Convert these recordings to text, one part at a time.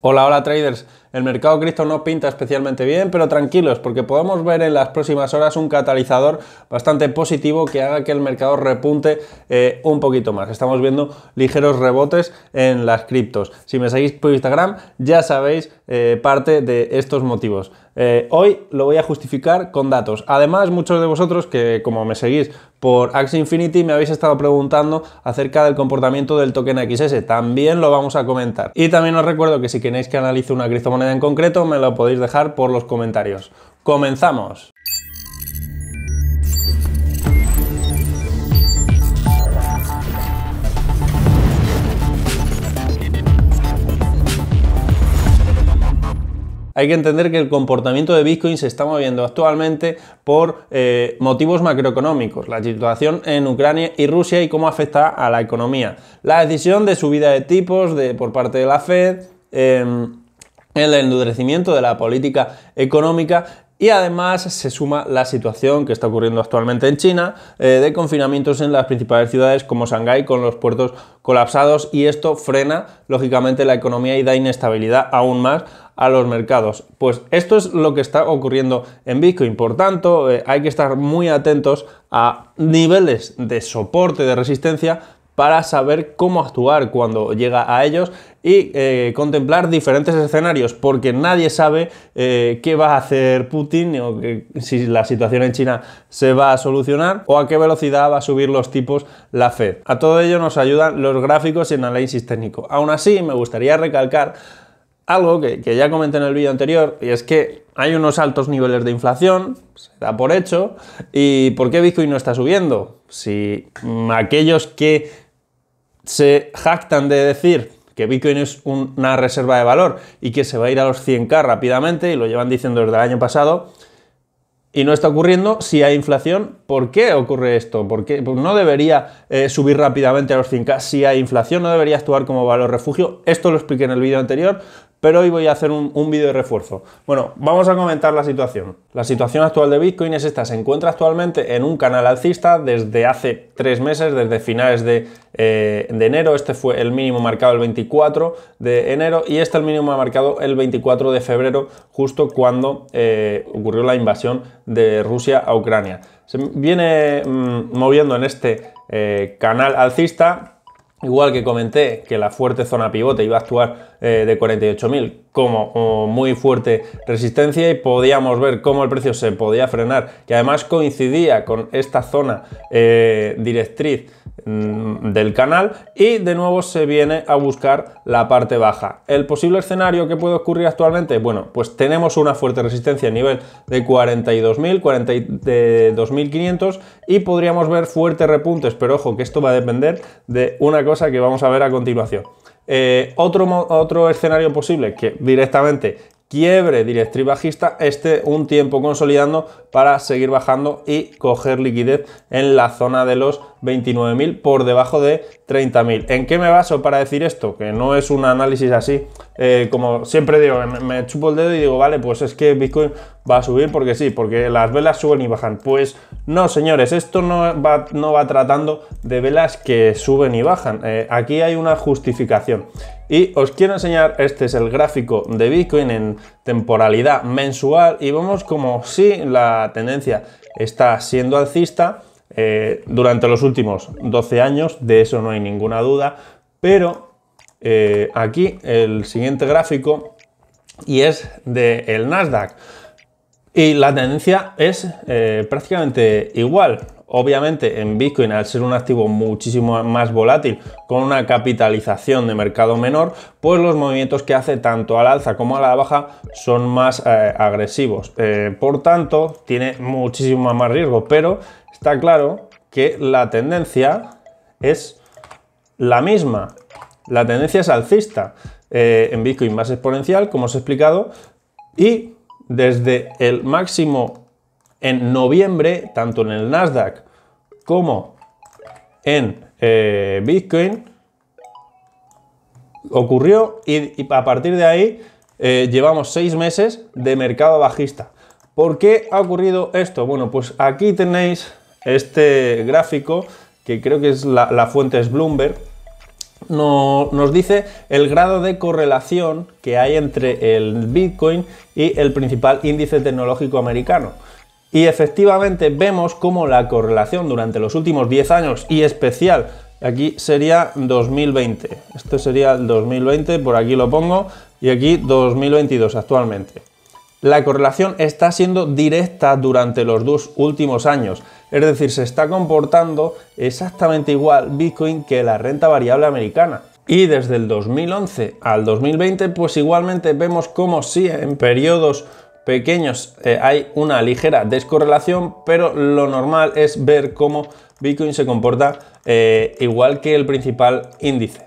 Hola, hola traders. El mercado cripto no pinta especialmente bien, pero tranquilos porque podemos ver en las próximas horas un catalizador bastante positivo que haga que el mercado repunte eh, un poquito más. Estamos viendo ligeros rebotes en las criptos. Si me seguís por Instagram ya sabéis eh, parte de estos motivos. Eh, hoy lo voy a justificar con datos. Además, muchos de vosotros que como me seguís por Axie Infinity me habéis estado preguntando acerca del comportamiento del token XS. También lo vamos a comentar. Y también os recuerdo que si queréis que analice una criptomoneda en concreto, me lo podéis dejar por los comentarios. ¡Comenzamos! hay que entender que el comportamiento de Bitcoin se está moviendo actualmente por eh, motivos macroeconómicos, la situación en Ucrania y Rusia y cómo afecta a la economía, la decisión de subida de tipos de, por parte de la Fed, em, el endurecimiento de la política económica y además se suma la situación que está ocurriendo actualmente en China eh, de confinamientos en las principales ciudades como Shanghái con los puertos colapsados y esto frena lógicamente la economía y da inestabilidad aún más a los mercados. Pues esto es lo que está ocurriendo en Bitcoin. Por tanto, eh, hay que estar muy atentos a niveles de soporte, de resistencia para saber cómo actuar cuando llega a ellos y eh, contemplar diferentes escenarios, porque nadie sabe eh, qué va a hacer Putin o eh, si la situación en China se va a solucionar o a qué velocidad va a subir los tipos la Fed. A todo ello nos ayudan los gráficos y el análisis técnico. Aún así, me gustaría recalcar algo que, ya comenté en el vídeo anterior, y es que hay unos altos niveles de inflación, se da por hecho, y ¿por qué Bitcoin no está subiendo? Si mm, aquellos que se jactan de decir que Bitcoin es una reserva de valor y que se va a ir a los 100k rápidamente, y lo llevan diciendo desde el año pasado, y no está ocurriendo, si hay inflación, ¿por qué ocurre esto? ¿Por qué? Pues no debería eh, subir rápidamente a los 100k si hay inflación, no debería actuar como valor refugio. Esto lo expliqué en el vídeo anterior, pero hoy voy a hacer un, vídeo de refuerzo. Bueno, vamos a comentar la situación. La situación actual de Bitcoin es esta, se encuentra actualmente en un canal alcista desde hace tres meses, desde finales de, eh, enero, este fue el mínimo marcado el 24 de enero y este el mínimo marcado el 24 de febrero, justo cuando eh, ocurrió la invasión de Rusia a Ucrania. Se viene mm, moviendo en este eh, canal alcista, Igual que comenté que la fuerte zona pivote iba a actuar eh, de 48.000 como muy fuerte resistencia y podíamos ver cómo el precio se podía frenar Que además coincidía con esta zona eh, directriz mm, del canal y de nuevo se viene a buscar la parte baja. El posible escenario que puede ocurrir actualmente, bueno, pues tenemos una fuerte resistencia a nivel de 42.000, 42.500 y podríamos ver fuertes repuntes, pero ojo que esto va a depender de una cosa que vamos a ver a continuación. Eh, otro, otro escenario posible que directamente quiebre directriz bajista este un tiempo consolidando para seguir bajando y coger liquidez en la zona de los 29.000 por debajo de 30.000. ¿En qué me baso para decir esto? Que no es un análisis así. Eh, como siempre digo, me, chupo el dedo y digo, vale, pues es que Bitcoin va a subir porque sí, porque las velas suben y bajan. Pues no, señores, esto no va, no va tratando de velas que suben y bajan. Eh, aquí hay una justificación y os quiero enseñar, este es el gráfico de Bitcoin en temporalidad mensual y vemos como si sí, la tendencia está siendo alcista eh, durante los últimos 12 años, de eso no hay ninguna duda, pero eh, aquí el siguiente gráfico y es del el Nasdaq y la tendencia es eh, prácticamente igual. Obviamente en Bitcoin, al ser un activo muchísimo más volátil, con una capitalización de mercado menor, pues los movimientos que hace tanto al alza como a la baja son más eh, agresivos. Eh, por tanto, tiene muchísimo más riesgo, pero está claro que la tendencia es la misma. La tendencia es alcista eh, en Bitcoin más exponencial, como os he explicado, y desde el máximo en noviembre, tanto en el Nasdaq como en eh, Bitcoin, ocurrió y, a partir de ahí eh, llevamos seis meses de mercado bajista. ¿Por qué ha ocurrido esto? Bueno, pues aquí tenéis este gráfico que creo que es la, fuente es Bloomberg. nos dice el grado de correlación que hay entre el Bitcoin y el principal índice tecnológico americano. Y efectivamente vemos cómo la correlación durante los últimos 10 años y especial, aquí sería 2020, esto sería el 2020, por aquí lo pongo, y aquí 2022 actualmente. La correlación está siendo directa durante los dos últimos años, es decir, se está comportando exactamente igual Bitcoin que la renta variable americana. Y desde el 2011 al 2020, pues igualmente vemos cómo si en periodos pequeños eh, hay una ligera descorrelación, pero lo normal es ver cómo Bitcoin se comporta eh, igual que el principal índice.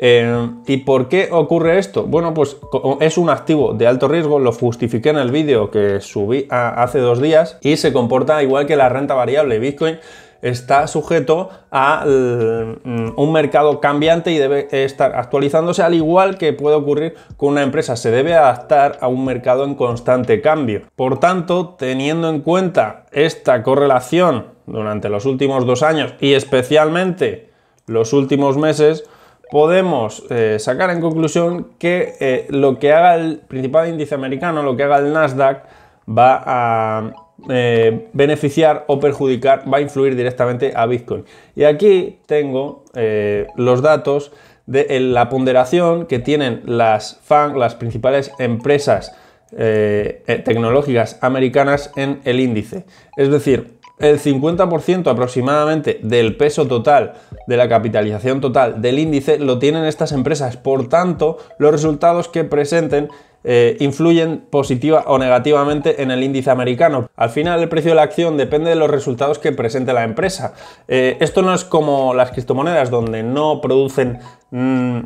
Eh, ¿Y por qué ocurre esto? Bueno, pues es un activo de alto riesgo, lo justifiqué en el vídeo que subí hace dos días y se comporta igual que la renta variable. Bitcoin está sujeto a mm, un mercado cambiante y debe estar actualizándose, al igual que puede ocurrir con una empresa, se debe adaptar a un mercado en constante cambio. Por tanto, teniendo en cuenta esta correlación durante los últimos dos años y especialmente los últimos meses, podemos eh, sacar en conclusión que eh, lo que haga el principal índice americano, lo que haga el Nasdaq, va a eh, beneficiar o perjudicar, va a influir directamente a Bitcoin. Y aquí tengo eh, los datos de la ponderación que tienen las FAN, las principales empresas eh, tecnológicas americanas en el índice. Es decir, el 50% aproximadamente del peso total, de la capitalización total del índice, lo tienen estas empresas. Por tanto, los resultados que presenten eh, influyen positiva o negativamente en el índice americano. Al final el precio de la acción depende de los resultados que presente la empresa. Eh, esto no es como las criptomonedas donde no producen... Mm,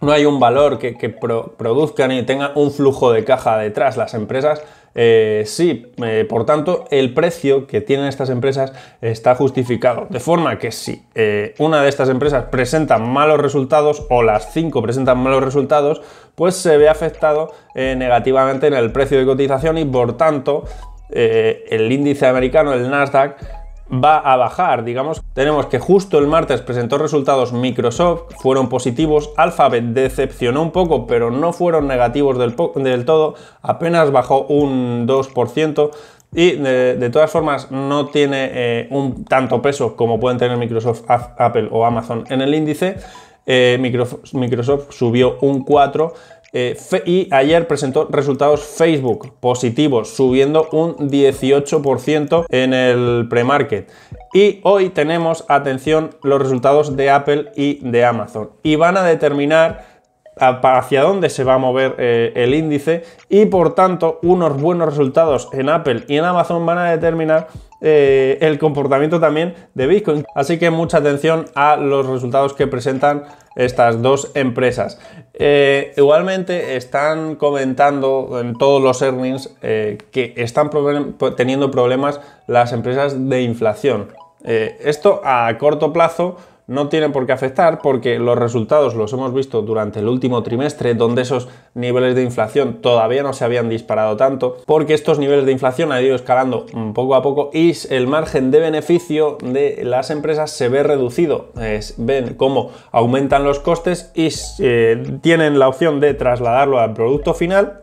no hay un valor que, produzcan y tengan un flujo de caja detrás. Las empresas eh, sí, eh, por tanto, el precio que tienen estas empresas está justificado. De forma que si eh, una de estas empresas presenta malos resultados o las cinco presentan malos resultados, pues se ve afectado negativamente en el precio de cotización y por tanto el índice americano, el Nasdaq, va a bajar, digamos. Tenemos que justo el martes presentó resultados Microsoft, fueron positivos, Alphabet decepcionó un poco, pero no fueron negativos del, todo, apenas bajó un 2%. Y eh, de, todas formas no tiene eh, un tanto peso como pueden tener Microsoft, Apple o Amazon en el índice. Eh, Microsoft, subió un 4, eh, y ayer presentó resultados Facebook positivos, subiendo un 18% en el pre-market. Y hoy tenemos, atención, los resultados de Apple y de Amazon. Y van a determinar hacia dónde se va a mover eh, el índice y por tanto unos buenos resultados en Apple y en Amazon van a determinar eh, el comportamiento también de Bitcoin. Así que mucha atención a los resultados que presentan estas dos empresas. Eh, igualmente están comentando en todos los earnings eh, que están teniendo problemas las empresas de inflación. esto a corto plazo no tienen por qué afectar porque los resultados los hemos visto durante el último trimestre donde esos niveles de inflación todavía no se habían disparado tanto porque estos niveles de inflación han ido escalando poco a poco y el margen de beneficio de las empresas se ve reducido. Es, ven cómo aumentan los costes y eh, tienen la opción de trasladarlo al producto final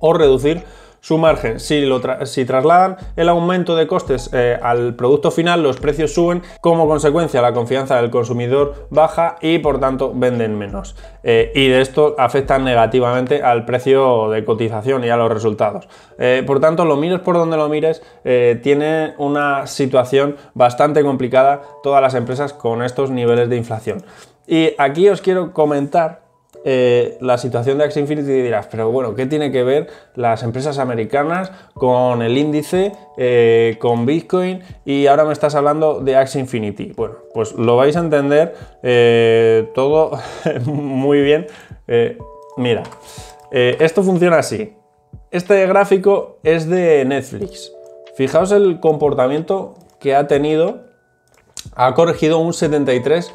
o reducir su margen. Si, si trasladan el aumento de costes eh, al producto final, los precios suben, como consecuencia la confianza del consumidor baja y por tanto venden menos. Eh, y de esto afecta negativamente al precio de cotización y a los resultados. Eh, por tanto, lo mires por donde lo mires, tiene una situación bastante complicada todas las empresas con estos niveles de inflación. Y aquí os quiero comentar eh, la situación de Axie Infinity y dirás, pero bueno, ¿qué tiene que ver las empresas americanas con el índice, eh, con Bitcoin y ahora me estás hablando de Axie Infinity? Bueno, pues lo vais a entender eh, todo muy bien. mira, esto funciona así. Este gráfico es de Netflix. Fijaos el comportamiento que ha tenido. Ha corregido un 73%.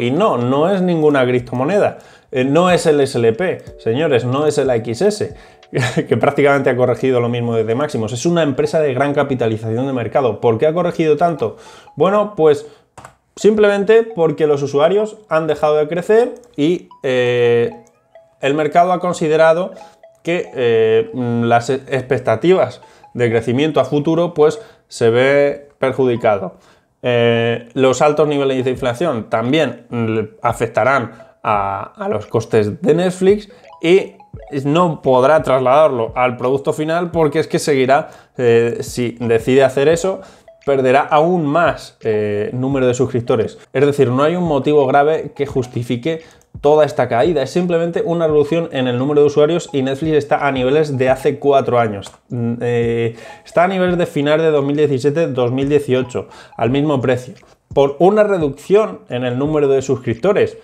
Y no, no es ninguna criptomoneda. Eh, no es el SLP, señores, no es el XS que prácticamente ha corregido lo mismo desde máximos. Es una empresa de gran capitalización de mercado. ¿Por qué ha corregido tanto? Bueno, pues simplemente porque los usuarios han dejado de crecer y eh, el mercado ha considerado que eh, las expectativas de crecimiento a futuro pues se ve perjudicado. los altos niveles de inflación también mm, afectarán a, los costes de Netflix y no podrá trasladarlo al producto final porque es que seguirá, eh, si decide hacer eso, perderá aún más eh, número de suscriptores. Es decir, no hay un motivo grave que justifique toda esta caída. Es simplemente una reducción en el número de usuarios y Netflix está a niveles de hace cuatro años. Mm, eh, está a niveles de final de 2017-2018, al mismo precio. Por una reducción en el número de suscriptores.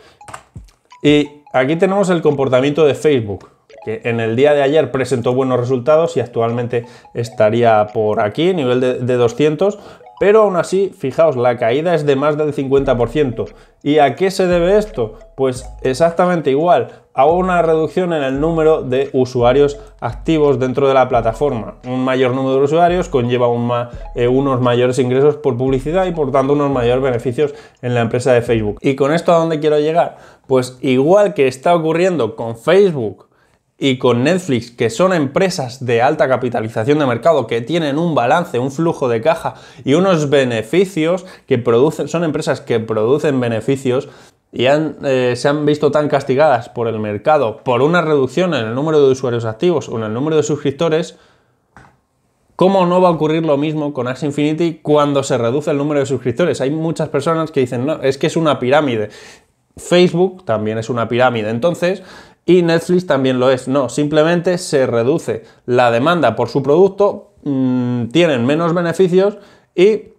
Y aquí tenemos el comportamiento de Facebook, que en el día de ayer presentó buenos resultados y actualmente estaría por aquí, nivel de, 200, pero aún así, fijaos, la caída es de más del 50%. ¿Y a qué se debe esto? Pues exactamente igual, a una reducción en el número de usuarios activos dentro de la plataforma. Un mayor número de usuarios conlleva eh, unos mayores ingresos por publicidad y por tanto unos mayores beneficios en la empresa de Facebook. ¿Y con esto a dónde quiero llegar? Pues igual que está ocurriendo con Facebook, y con Netflix, que son empresas de alta capitalización de mercado, que tienen un balance, un flujo de caja y unos beneficios que producen, son empresas que producen beneficios y eh, se han visto tan castigadas por el mercado, por una reducción en el número de usuarios activos o en el número de suscriptores, ¿Cómo no va a ocurrir lo mismo con Axe Infinity cuando se reduce el número de suscriptores? Hay muchas personas que dicen, no, es que es una pirámide. Facebook también es una pirámide. Entonces, y Netflix también lo es. No, simplemente se reduce la demanda por su producto, mm, tienen menos beneficios y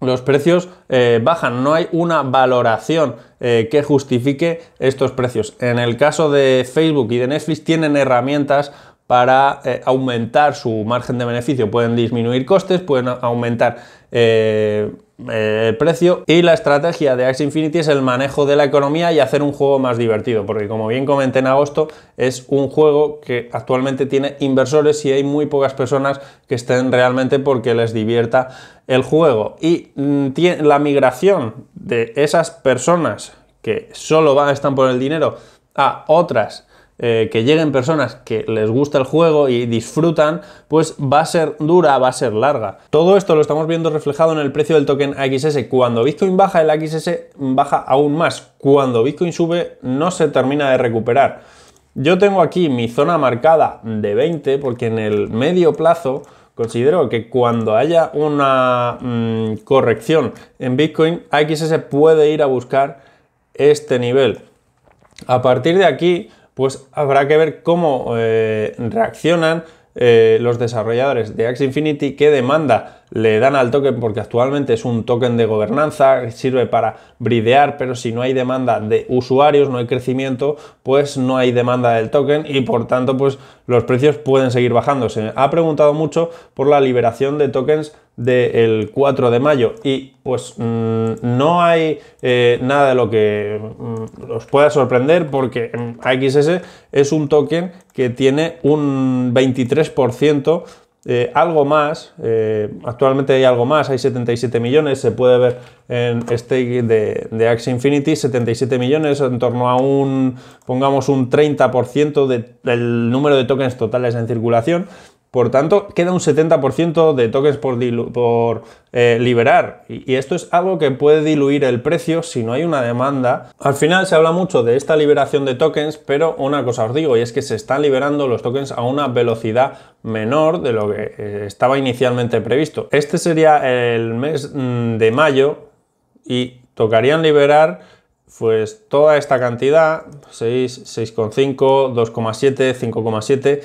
los precios eh, bajan, no hay una valoración eh, que justifique estos precios. En el caso de Facebook y de Netflix tienen herramientas para eh, aumentar su margen de beneficio, pueden disminuir costes, pueden aumentar eh, el precio. Y la estrategia de Axe Infinity es el manejo de la economía y hacer un juego más divertido, porque como bien comenté en agosto, es un juego que actualmente tiene inversores y hay muy pocas personas que estén realmente porque les divierta el juego. Y mm, la migración de esas personas que solo van, a están por el dinero a otras eh, que lleguen personas que les gusta el juego y disfrutan, pues va a ser dura, va a ser larga. Todo esto lo estamos viendo reflejado en el precio del token XS. Cuando Bitcoin baja, el AXS baja aún más. Cuando Bitcoin sube, no se termina de recuperar. Yo tengo aquí mi zona marcada de 20 porque en el medio plazo considero que cuando haya una mm, corrección en Bitcoin, AXS puede ir a buscar este nivel. A partir de aquí, pues habrá que ver cómo eh, reaccionan eh, los desarrolladores de Axe Infinity, qué demanda le dan al token porque actualmente es un token de gobernanza, sirve para bridear, pero si no hay demanda de usuarios, no hay crecimiento, pues no hay demanda del token y por tanto pues los precios pueden seguir bajando. Se ha preguntado mucho por la liberación de tokens del 4 de mayo y pues mm, no hay eh, nada de lo que mm, os pueda sorprender porque XS es un token que tiene un 23% eh, algo más, eh, actualmente hay algo más, hay 77 millones, se puede ver en este de, de Infinity, 77 millones, en torno a un, pongamos, un 30% del número de tokens totales en circulación. Por tanto, queda un 70% de tokens por, eh, liberar. Y, esto es algo que puede diluir el precio si no hay una demanda. Al final se habla mucho de esta liberación de tokens, pero una cosa os digo, y es que se están liberando los tokens a una velocidad menor de lo que eh, estaba inicialmente previsto. Este sería el mes mm, de mayo y tocarían liberar pues toda esta cantidad, 6, 6,5, 2,7, 5,7,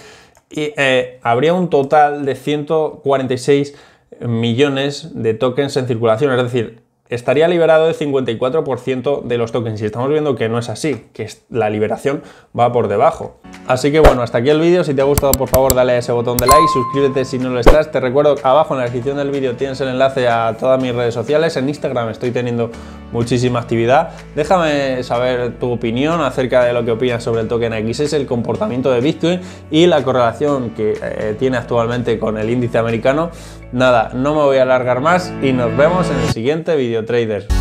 y, eh, habría un total de 146 millones de tokens en circulación, es decir, estaría liberado el 54% de los tokens y estamos viendo que no es así, que la liberación va por debajo. Así que bueno, hasta aquí el vídeo, si te ha gustado por favor dale a ese botón de like, suscríbete si no lo estás, te recuerdo abajo en la descripción del vídeo tienes el enlace a todas mis redes sociales, en Instagram estoy teniendo muchísima actividad, déjame saber tu opinión acerca de lo que opinas sobre el token x es el comportamiento de Bitcoin y la correlación que eh, tiene actualmente con el índice americano. Nada, no me voy a alargar más y nos vemos en el siguiente vídeo. Trader.